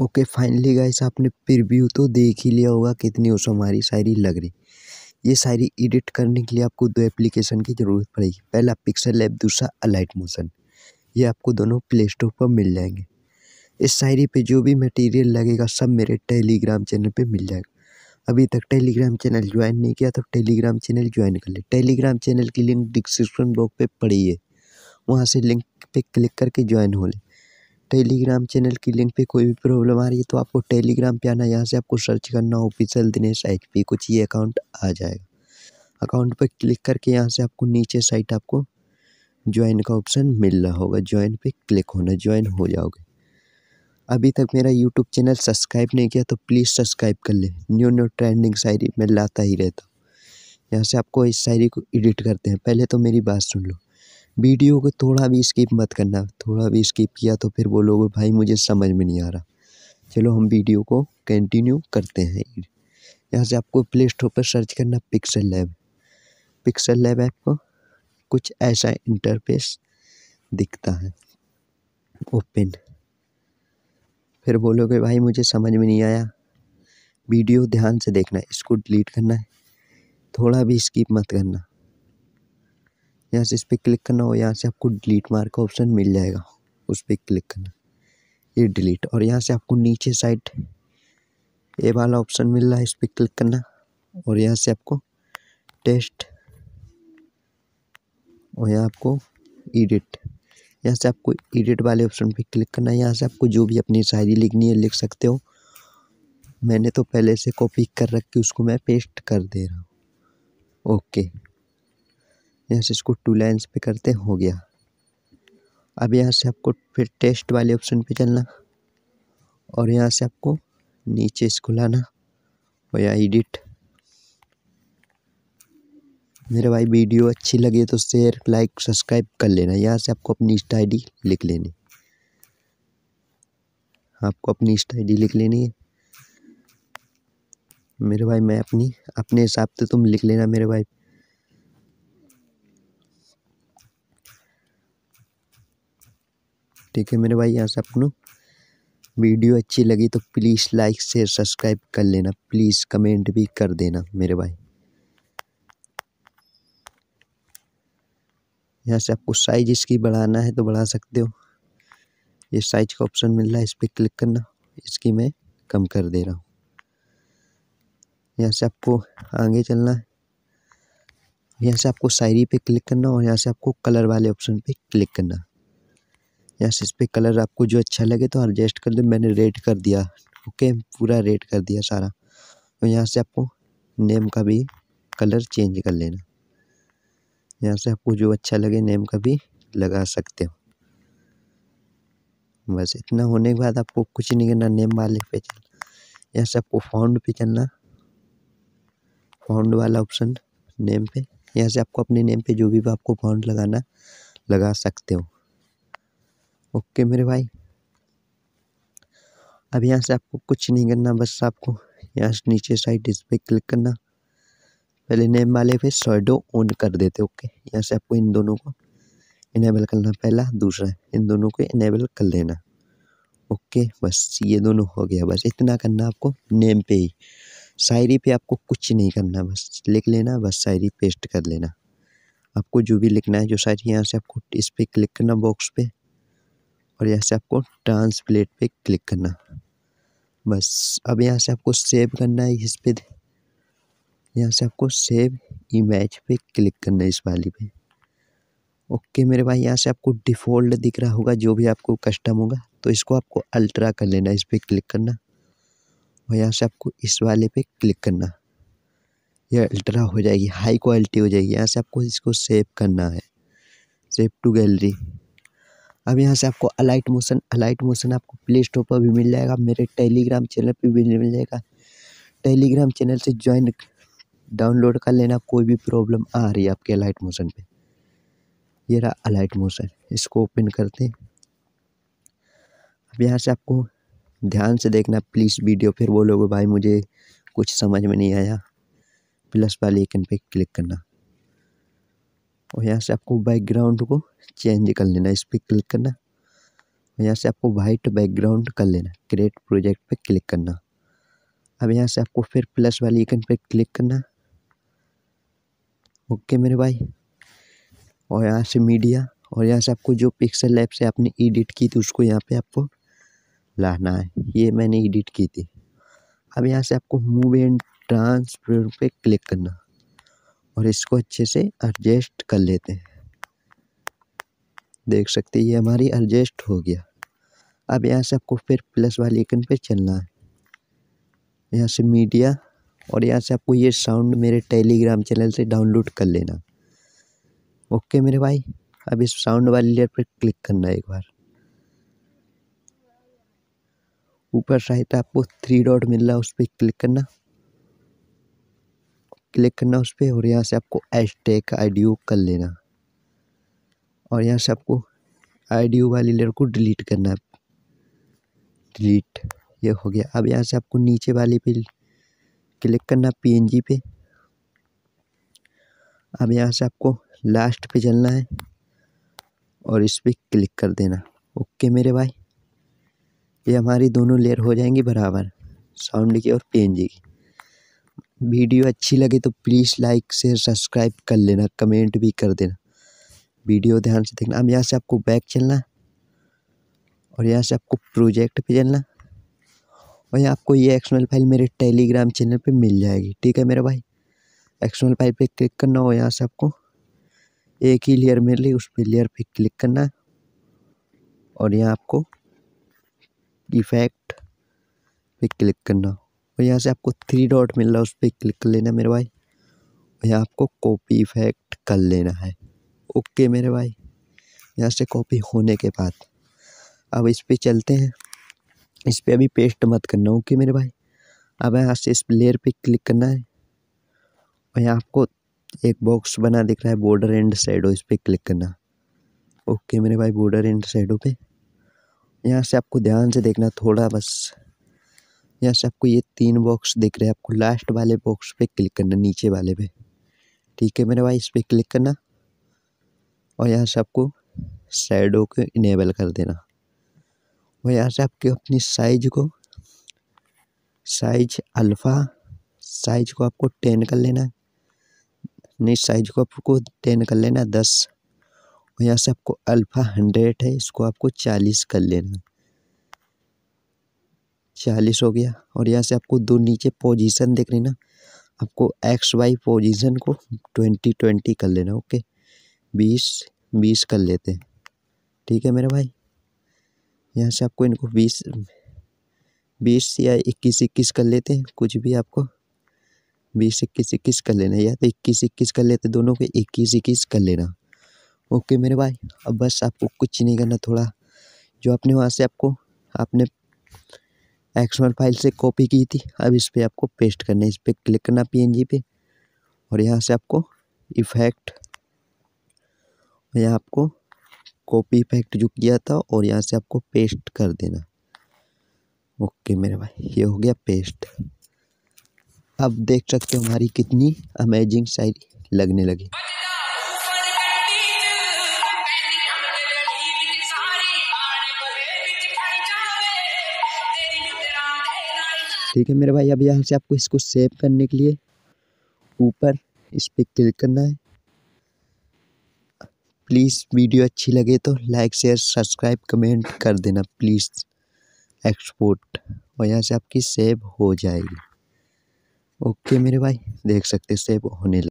okay finally guys आपने preview तो देख ही लिया होगा कितनी उस हमारी शायरी लग रही ये शायरी एडिट करने के लिए आपको दो एप्लीकेशन की ज़रूरत पड़ेगी पहला पिक्सल ऐप दूसरा अलाइट मोशन ये आपको दोनों प्ले स्टोर पर मिल जाएंगे इस शायरी पे जो भी मटेरियल लगेगा सब मेरे टेलीग्राम चैनल पे मिल जाएगा अभी तक टेलीग्राम चैनल ज्वाइन नहीं किया तो टेलीग्राम चैनल ज्वाइन कर ले टेलीग्राम चैनल की लिंक डिस्क्रिप्शन बॉक्स पे पड़ी है वहाँ से लिंक पे क्लिक करके ज्वाइन हो ले टेलीग्राम चैनल की लिंक पे कोई भी प्रॉब्लम आ रही है तो आपको टेलीग्राम पे आना यहाँ से आपको सर्च करना ऑफिशियल दिनेश एच पी कुछ ये अकाउंट आ जाएगा अकाउंट पर क्लिक करके यहाँ से आपको नीचे साइट आपको ज्वाइन का ऑप्शन मिल रहा होगा ज्वाइन पे क्लिक होना ज्वाइन हो जाओगे अभी तक मेरा यूट्यूब चैनल सब्सक्राइब नहीं किया तो प्लीज़ सब्सक्राइब कर ले न्यू न्यू ट्रेंडिंग शायरी मैं लाता ही रहता हूँ यहाँ से आपको इस शायरी को एडिट करते हैं पहले तो मेरी बात सुन लो वीडियो को थोड़ा भी स्किप मत करना थोड़ा भी स्किप किया तो फिर बोलोगे भाई मुझे समझ में नहीं आ रहा चलो हम वीडियो को कंटिन्यू करते हैं यहाँ से आपको प्ले स्टोर पर सर्च करना Pixel Lab Pixel Lab app को कुछ ऐसा इंटरफेस दिखता है ओपन फिर बोलोगे भाई मुझे समझ में नहीं आया वीडियो ध्यान से देखना है इसको डिलीट करना है थोड़ा भी स्किप मत करना यहाँ से इस पर क्लिक करना हो यहाँ से आपको डिलीट मार का ऑप्शन मिल जाएगा उस पर क्लिक करना ये डिलीट और यहाँ से आपको नीचे साइड ए वाला ऑप्शन मिल रहा है इस पर क्लिक करना और यहाँ से आपको टेस्ट और यहाँ आपको एडिट यहाँ से आपको एडिट वाले ऑप्शन पे क्लिक करना है यहाँ से आपको जो भी अपनी शायरी लिखनी है लिख सकते हो मैंने तो पहले से कॉपी कर रखी उसको मैं पेस्ट कर दे रहा हूँ ओके यहाँ से इसको टू लाइन्स पे करते हो गया अब यहाँ से आपको फिर टेस्ट वाले ऑप्शन पे चलना और यहाँ से आपको नीचे इसको लाना और यहाँ एडिट मेरे भाई वीडियो अच्छी लगे तो शेयर लाइक सब्सक्राइब कर लेना यहाँ से आपको अपनी इंस्टा आई लिख लेनी आपको अपनी इंस्टा आई लिख लेनी है मेरे भाई मैं अपनी अपने हिसाब से तुम लिख लेना मेरे भाई ठीक है मेरे भाई यहाँ से आपको वीडियो अच्छी लगी तो प्लीज़ लाइक शेयर सब्सक्राइब कर लेना प्लीज़ कमेंट भी कर देना मेरे भाई यहाँ से आपको साइज इसकी बढ़ाना है तो बढ़ा सकते हो ये साइज का ऑप्शन मिल रहा है इस पर क्लिक करना इसकी मैं कम कर दे रहा हूँ यहाँ से आपको आगे चलना है यहाँ से आपको शायरी पे क्लिक करना और यहाँ से आपको कलर वाले ऑप्शन पे क्लिक करना या इस पर कलर आपको जो अच्छा लगे तो एडजस्ट कर दो मैंने रेड कर दिया ओके पूरा रेड कर दिया सारा तो यहाँ से आपको नेम का भी कलर चेंज कर लेना यहाँ से आपको जो अच्छा लगे नेम का भी लगा सकते हो बस इतना होने के बाद आपको कुछ नहीं करना नेम वाले पे चलना यहाँ से आपको फाउंड पे चलना फाउंड वाला ऑप्शन नेम पे यहाँ से आपको अपने नेम पे जो भी आपको फाउंड लगाना लगा सकते हो ओके मेरे भाई अब यहाँ से आपको कुछ नहीं करना बस आपको यहाँ से नीचे साइड इस पर क्लिक करना पहले नेम वाले पे सोडो ऑन कर देते ओके यहाँ से आपको इन दोनों को इनेबल करना पहला दूसरा इन दोनों को इनेबल कर लेना ओके बस ये दोनों हो गया बस इतना करना आपको नेम पे ही शायरी पे आपको कुछ नहीं करना बस लिख लेना बस शायरी पेस्ट कर लेना आपको जो भी लिखना है जो शायरी यहाँ से आपको इस पर क्लिक करना बॉक्स पे और यहाँ से आपको ट्रांसप्लेट पे क्लिक करना बस अब यहाँ से आपको सेव करना है इस पर यहाँ से आपको सेव इमेज पे क्लिक करना है इस वाली पे ओके मेरे भाई यहाँ से आपको डिफ़ॉल्ट दिख रहा होगा जो भी आपको कस्टम होगा तो इसको आपको अल्ट्रा कर लेना इस पर क्लिक करना और यहाँ से आपको इस वाले पे क्लिक करना यह अल्ट्रा हो जाएगी हाई क्वालिटी हो जाएगी यहाँ से आपको इसको सेव करना है सेव टू गैलरी अब यहाँ से आपको अलाइट मोशन अलाइट मोशन आपको प्ले स्टोर पर भी मिल जाएगा मेरे टेलीग्राम चैनल पर भी मिल जाएगा टेलीग्राम चैनल से ज्वाइन डाउनलोड कर लेना कोई भी प्रॉब्लम आ रही है आपके अलाइट मोशन पे ये रहा अलाइट मोशन इसको ओपन करते हैं अब यहाँ से आपको ध्यान से देखना प्लीज़ वीडियो फिर बोलोगे भाई मुझे कुछ समझ में नहीं आया प्लस वाले आइकन पे क्लिक करना और यहाँ से आपको बैकग्राउंड को चेंज कर लेना इस पर क्लिक करना और यहाँ से आपको वाइट बैकग्राउंड कर लेना क्रिएट प्रोजेक्ट पे क्लिक करना अब यहाँ से आपको फिर प्लस वाली आइकन पे क्लिक करना ओके मेरे भाई और यहाँ से मीडिया और यहाँ से आपको जो पिक्सल ऐप से आपने एडिट की थी उसको यहाँ पे आपको लाना है ये मैंने एडिट की थी अब यहाँ से आपको मूव एंड ट्रांसफर पे क्लिक करना और इसको अच्छे से एडजस्ट कर लेते हैं देख सकते हैं ये हमारी एडजस्ट हो गया अब यहाँ से आपको फिर प्लस वाले आइकन पे चलना है यहाँ से मीडिया और यहाँ से आपको ये साउंड मेरे टेलीग्राम चैनल से डाउनलोड कर लेना ओके मेरे भाई अब इस साउंड वाले लेयर पर क्लिक करना है एक बार ऊपर साइड तो आपको थ्री डॉट मिल रहा है उस पर क्लिक करना क्लिक करना उस पर और यहाँ से आपको एच टेक आई कर लेना और यहाँ से आपको आई वाली लेयर को डिलीट करना है डिलीट ये हो गया अब यहाँ से आपको नीचे वाली पे क्लिक करना पीएनजी पे अब यहाँ से आपको लास्ट पे चलना है और इस पर क्लिक कर देना ओके मेरे भाई ये हमारी दोनों लेयर हो जाएंगी बराबर साउंड की और पीएनजी की वीडियो अच्छी लगे तो प्लीज़ लाइक शेयर सब्सक्राइब कर लेना कमेंट भी कर देना वीडियो ध्यान से देखना अब यहाँ से आपको बैक चलना और यहाँ से आपको प्रोजेक्ट पे चलना और यहाँ आपको ये एक्सनल फाइल मेरे टेलीग्राम चैनल पे मिल जाएगी ठीक है मेरा भाई एक्सनल फाइल पे क्लिक करना हो यहाँ से आपको एक ही लेयर मिल रही उस पर लेयर पर क्लिक करना और यहाँ आपको इफेक्ट पे क्लिक करना और यहाँ से आपको थ्री डॉट मिल रहा है उस पर क्लिक कर लेना मेरे भाई और यहाँ आपको कॉपी इफेक्ट कर लेना है ओके मेरे भाई यहाँ से कॉपी होने के बाद अब इस पर चलते हैं इस पर अभी पेस्ट मत करना ओके मेरे भाई अब यहाँ से इस लेयर पे क्लिक करना है और यहाँ आपको एक बॉक्स बना दिख रहा है बॉर्डर एंड साइडो इस पर क्लिक करना ओके मेरे भाई बॉर्डर एंड साइडो पे यहाँ से आपको ध्यान से देखना थोड़ा बस यहाँ से आपको ये तीन बॉक्स दिख रहे हैं आपको लास्ट वाले बॉक्स पे क्लिक करना नीचे वाले पे ठीक है मेरे भाई इस पर क्लिक करना और यहाँ से आपको साइडों को इनेबल कर देना और यहाँ से आपके अपनी साइज को साइज अल्फ़ा साइज को आपको टेन कर लेना है नहीं साइज को आपको टेन कर लेना दस और यहाँ से आपको अल्फ़ा हंड्रेड है इसको आपको चालीस कर लेना चालीस हो गया और यहाँ से आपको दो नीचे पोजीशन देख रही ना आपको एक्स वाई पोजीशन को ट्वेंटी ट्वेंटी कर लेना ओके बीस बीस कर लेते हैं ठीक है मेरे भाई यहाँ से आपको इनको बीस बीस या इक्कीस इक्कीस कर लेते हैं कुछ भी आपको बीस इक्कीस इक्कीस कर लेना या तो इक्कीस इक्कीस कर लेते दोनों के इक्कीस इक्कीस कर लेना ओके मेरे भाई अब बस आपको कुछ नहीं करना थोड़ा जो आपने वहाँ से आपको आपने एक्सएमएल फाइल से कॉपी की थी अब इस पर आपको पेस्ट करना है इस पर क्लिक करना पीएनजी पे और यहाँ से आपको इफेक्ट यहाँ आपको कॉपी इफेक्ट जो किया था और यहाँ से आपको पेस्ट कर देना ओके मेरे भाई ये हो गया पेस्ट अब देख सकते हो हमारी कितनी अमेजिंग शायरी लगने लगी ठीक है मेरे भाई अब यहाँ से आपको इसको सेव करने के लिए ऊपर इस पर क्लिक करना है प्लीज़ वीडियो अच्छी लगे तो लाइक शेयर सब्सक्राइब कमेंट कर देना प्लीज़ एक्सपोर्ट और यहाँ से आपकी सेव हो जाएगी ओके मेरे भाई देख सकते सेव होने लगे